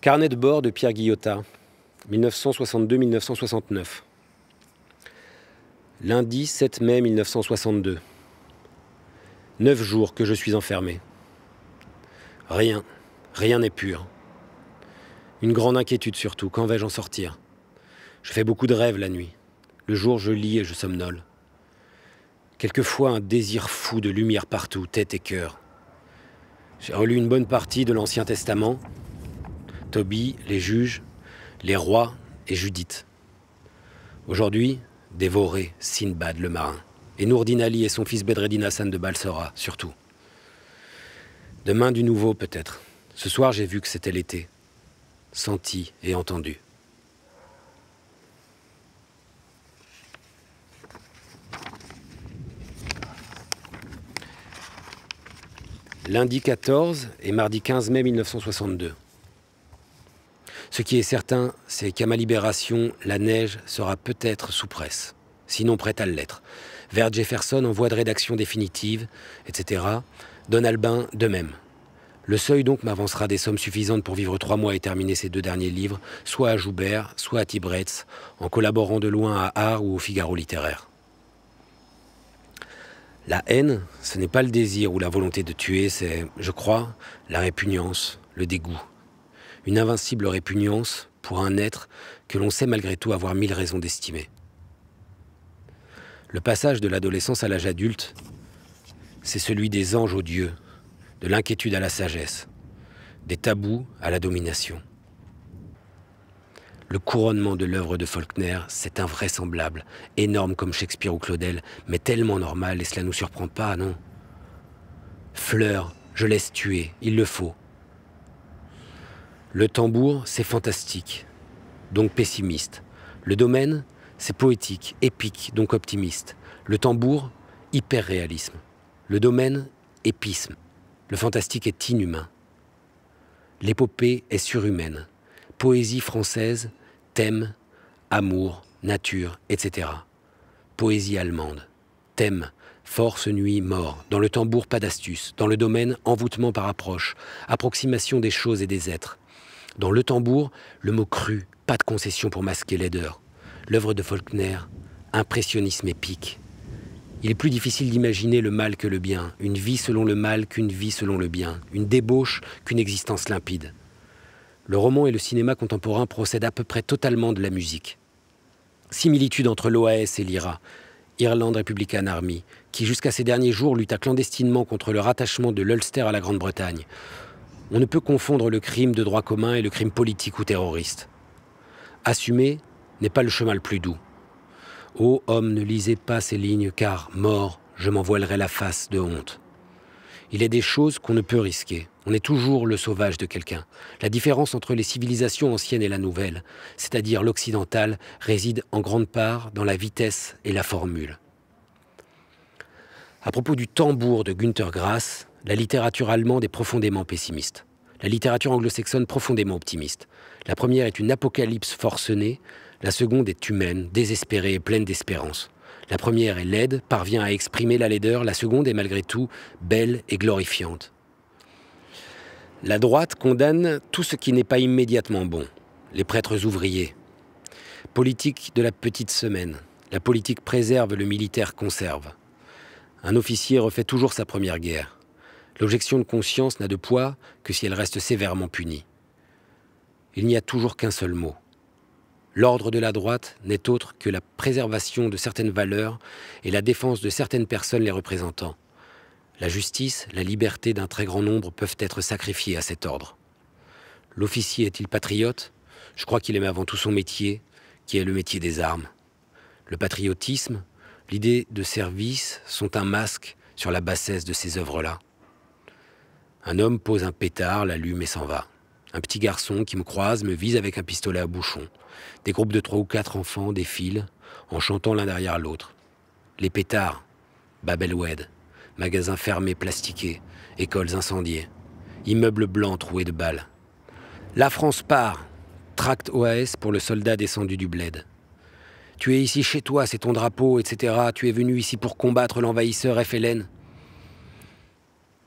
Carnet de bord de Pierre Guillotin, 1962-1969. Lundi 7 mai 1962. Neuf jours que je suis enfermé. Rien, rien n'est pur. Une grande inquiétude surtout, quand vais-je en sortir Je fais beaucoup de rêves la nuit. Le jour, je lis et je somnole. Quelquefois, un désir fou de lumière partout, tête et cœur. J'ai relu une bonne partie de l'Ancien Testament, Toby, les juges, les rois et Judith. Aujourd'hui, dévoré, Sinbad le marin, et Nourdin Ali et son fils Bedreddin Hassan de Balsora, surtout. Demain du nouveau, peut-être. Ce soir, j'ai vu que c'était l'été, senti et entendu. Lundi 14 et mardi 15 mai 1962. Ce qui est certain, c'est qu'à ma libération, la neige sera peut-être sous presse, sinon prête à l'être. Vert Jefferson en voie de rédaction définitive, etc. Don Albin de même. Le seuil donc m'avancera des sommes suffisantes pour vivre trois mois et terminer ces deux derniers livres, soit à Joubert, soit à Tibretz, en collaborant de loin à Art ou au Figaro littéraire. La haine, ce n'est pas le désir ou la volonté de tuer, c'est, je crois, la répugnance, le dégoût une invincible répugnance pour un être que l'on sait malgré tout avoir mille raisons d'estimer. Le passage de l'adolescence à l'âge adulte, c'est celui des anges aux dieux, de l'inquiétude à la sagesse, des tabous à la domination. Le couronnement de l'œuvre de Faulkner, c'est invraisemblable, énorme comme Shakespeare ou Claudel, mais tellement normal et cela ne nous surprend pas, non Fleur, je laisse tuer, il le faut, le tambour, c'est fantastique, donc pessimiste. Le domaine, c'est poétique, épique, donc optimiste. Le tambour, hyper-réalisme. Le domaine, épisme. Le fantastique est inhumain. L'épopée est surhumaine. Poésie française, thème, amour, nature, etc. Poésie allemande, thème, force, nuit, mort. Dans le tambour, pas d'astuce. Dans le domaine, envoûtement par approche, approximation des choses et des êtres. Dans le tambour, le mot cru, pas de concession pour masquer l'aideur. L'œuvre de Faulkner, impressionnisme épique. Il est plus difficile d'imaginer le mal que le bien, une vie selon le mal qu'une vie selon le bien, une débauche qu'une existence limpide. Le roman et le cinéma contemporain procèdent à peu près totalement de la musique. Similitude entre l'OAS et l'IRA, Irlande Republican Army, qui jusqu'à ces derniers jours lutta clandestinement contre le rattachement de l'Ulster à la Grande-Bretagne. On ne peut confondre le crime de droit commun et le crime politique ou terroriste. Assumer n'est pas le chemin le plus doux. Ô homme, ne lisez pas ces lignes car, mort, je m'envoilerai la face de honte. Il est des choses qu'on ne peut risquer. On est toujours le sauvage de quelqu'un. La différence entre les civilisations anciennes et la nouvelle, c'est-à-dire l'occidentale, réside en grande part dans la vitesse et la formule. À propos du tambour de Günther Grass, la littérature allemande est profondément pessimiste. La littérature anglo-saxonne profondément optimiste. La première est une apocalypse forcenée, la seconde est humaine, désespérée et pleine d'espérance. La première est laide, parvient à exprimer la laideur, la seconde est malgré tout belle et glorifiante. La droite condamne tout ce qui n'est pas immédiatement bon. Les prêtres ouvriers. Politique de la petite semaine. La politique préserve, le militaire conserve. Un officier refait toujours sa première guerre. L'objection de conscience n'a de poids que si elle reste sévèrement punie. Il n'y a toujours qu'un seul mot. L'ordre de la droite n'est autre que la préservation de certaines valeurs et la défense de certaines personnes les représentant. La justice, la liberté d'un très grand nombre peuvent être sacrifiées à cet ordre. L'officier est-il patriote Je crois qu'il aime avant tout son métier, qui est le métier des armes. Le patriotisme, l'idée de service sont un masque sur la bassesse de ces œuvres-là. Un homme pose un pétard, l'allume et s'en va. Un petit garçon qui me croise me vise avec un pistolet à bouchon. Des groupes de trois ou quatre enfants défilent en chantant l'un derrière l'autre. Les pétards, Babelwed, magasins fermés plastiqués, écoles incendiées, immeubles blancs troués de balles. La France part, tract OAS pour le soldat descendu du bled. Tu es ici chez toi, c'est ton drapeau, etc. Tu es venu ici pour combattre l'envahisseur FLN.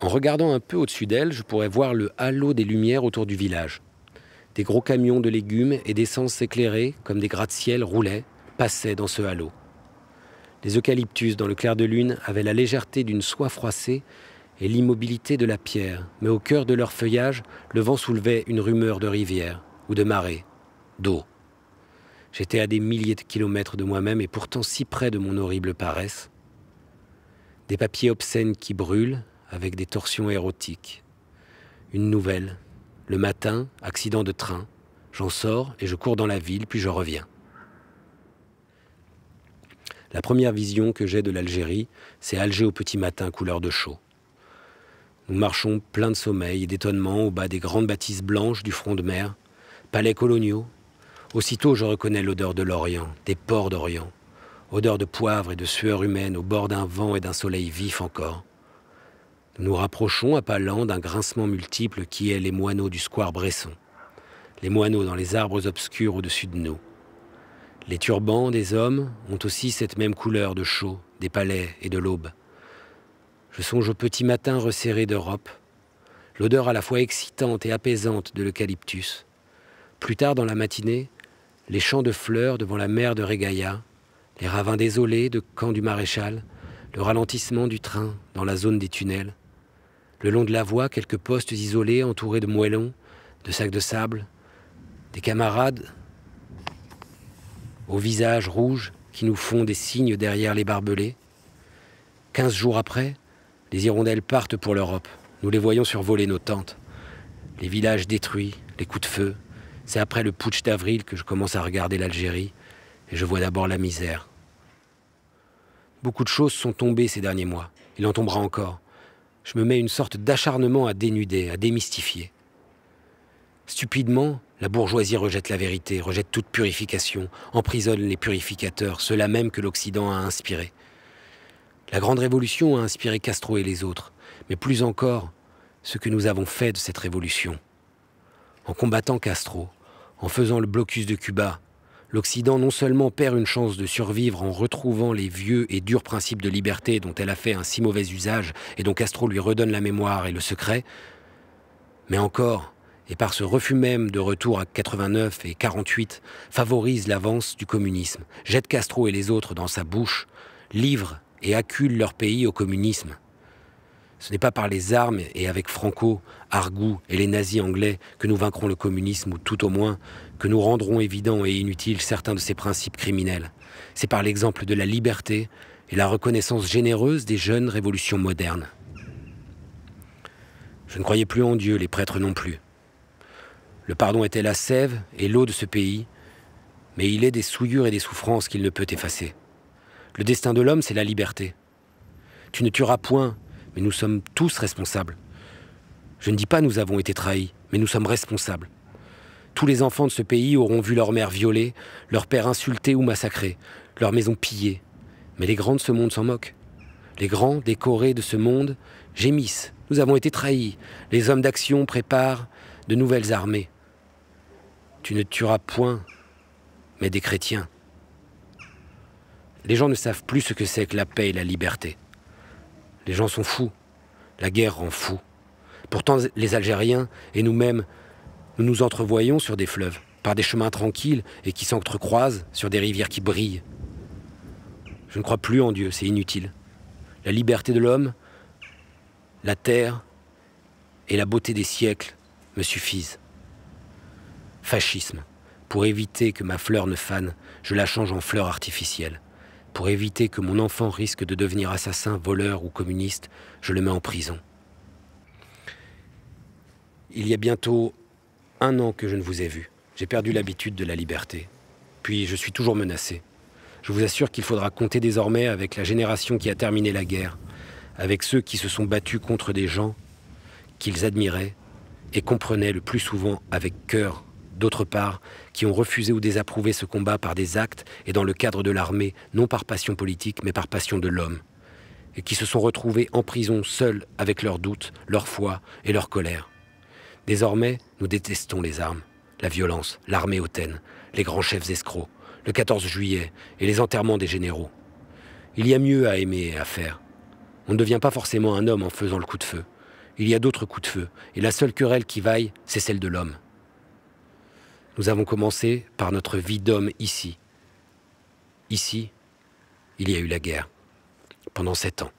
En regardant un peu au-dessus d'elle, je pourrais voir le halo des lumières autour du village. Des gros camions de légumes et d'essence éclairés, comme des gratte-ciel roulaient, passaient dans ce halo. Les eucalyptus dans le clair de lune avaient la légèreté d'une soie froissée et l'immobilité de la pierre, mais au cœur de leur feuillage, le vent soulevait une rumeur de rivière ou de marée, d'eau. J'étais à des milliers de kilomètres de moi-même et pourtant si près de mon horrible paresse. Des papiers obscènes qui brûlent, avec des torsions érotiques. Une nouvelle. Le matin, accident de train. J'en sors et je cours dans la ville, puis je reviens. La première vision que j'ai de l'Algérie, c'est Alger au petit matin, couleur de chaud. Nous marchons plein de sommeil et d'étonnement au bas des grandes bâtisses blanches du front de mer, palais coloniaux. Aussitôt, je reconnais l'odeur de l'Orient, des ports d'Orient, odeur de poivre et de sueur humaine au bord d'un vent et d'un soleil vif encore. Nous rapprochons à pas lents d'un grincement multiple qui est les moineaux du square Bresson. Les moineaux dans les arbres obscurs au-dessus de nous. Les turbans des hommes ont aussi cette même couleur de chaud, des palais et de l'aube. Je songe au petit matin resserré d'Europe, l'odeur à la fois excitante et apaisante de l'eucalyptus. Plus tard dans la matinée, les champs de fleurs devant la mer de Régaya, les ravins désolés de Camp du Maréchal, le ralentissement du train dans la zone des tunnels, le long de la voie, quelques postes isolés entourés de moellons, de sacs de sable, des camarades aux visages rouges qui nous font des signes derrière les barbelés. Quinze jours après, les hirondelles partent pour l'Europe. Nous les voyons survoler nos tentes. Les villages détruits, les coups de feu. C'est après le putsch d'avril que je commence à regarder l'Algérie et je vois d'abord la misère. Beaucoup de choses sont tombées ces derniers mois. Il en tombera encore je me mets une sorte d'acharnement à dénuder, à démystifier. Stupidement, la bourgeoisie rejette la vérité, rejette toute purification, emprisonne les purificateurs, ceux-là même que l'Occident a inspirés. La Grande Révolution a inspiré Castro et les autres, mais plus encore, ce que nous avons fait de cette révolution. En combattant Castro, en faisant le blocus de Cuba, L'Occident non seulement perd une chance de survivre en retrouvant les vieux et durs principes de liberté dont elle a fait un si mauvais usage et dont Castro lui redonne la mémoire et le secret, mais encore, et par ce refus même de retour à 89 et 48, favorise l'avance du communisme, jette Castro et les autres dans sa bouche, livre et accule leur pays au communisme. Ce n'est pas par les armes et avec Franco, Argout et les nazis anglais que nous vaincrons le communisme ou tout au moins que nous rendrons évidents et inutiles certains de ses principes criminels. C'est par l'exemple de la liberté et la reconnaissance généreuse des jeunes révolutions modernes. Je ne croyais plus en Dieu, les prêtres non plus. Le pardon était la sève et l'eau de ce pays, mais il est des souillures et des souffrances qu'il ne peut effacer. Le destin de l'homme, c'est la liberté. Tu ne tueras point, et nous sommes tous responsables. Je ne dis pas nous avons été trahis, mais nous sommes responsables. Tous les enfants de ce pays auront vu leur mère violée, leur père insulté ou massacré, leur maison pillée. Mais les grands de ce monde s'en moquent. Les grands décorés de ce monde gémissent. Nous avons été trahis. Les hommes d'action préparent de nouvelles armées. Tu ne tueras point, mais des chrétiens. Les gens ne savent plus ce que c'est que la paix et la liberté. Les gens sont fous. La guerre rend fou. Pourtant, les Algériens et nous-mêmes, nous nous entrevoyons sur des fleuves, par des chemins tranquilles et qui s'entrecroisent sur des rivières qui brillent. Je ne crois plus en Dieu, c'est inutile. La liberté de l'homme, la terre et la beauté des siècles me suffisent. Fascisme. Pour éviter que ma fleur ne fane, je la change en fleur artificielle. Pour éviter que mon enfant risque de devenir assassin, voleur ou communiste, je le mets en prison. Il y a bientôt un an que je ne vous ai vu. J'ai perdu l'habitude de la liberté. Puis je suis toujours menacé. Je vous assure qu'il faudra compter désormais avec la génération qui a terminé la guerre, avec ceux qui se sont battus contre des gens qu'ils admiraient et comprenaient le plus souvent avec cœur d'autre part, qui ont refusé ou désapprouvé ce combat par des actes et dans le cadre de l'armée, non par passion politique, mais par passion de l'homme, et qui se sont retrouvés en prison seuls avec leurs doutes, leur foi et leur colère. Désormais, nous détestons les armes, la violence, l'armée hautaine, les grands chefs escrocs, le 14 juillet et les enterrements des généraux. Il y a mieux à aimer et à faire. On ne devient pas forcément un homme en faisant le coup de feu. Il y a d'autres coups de feu, et la seule querelle qui vaille, c'est celle de l'homme. Nous avons commencé par notre vie d'homme ici. Ici, il y a eu la guerre pendant sept ans.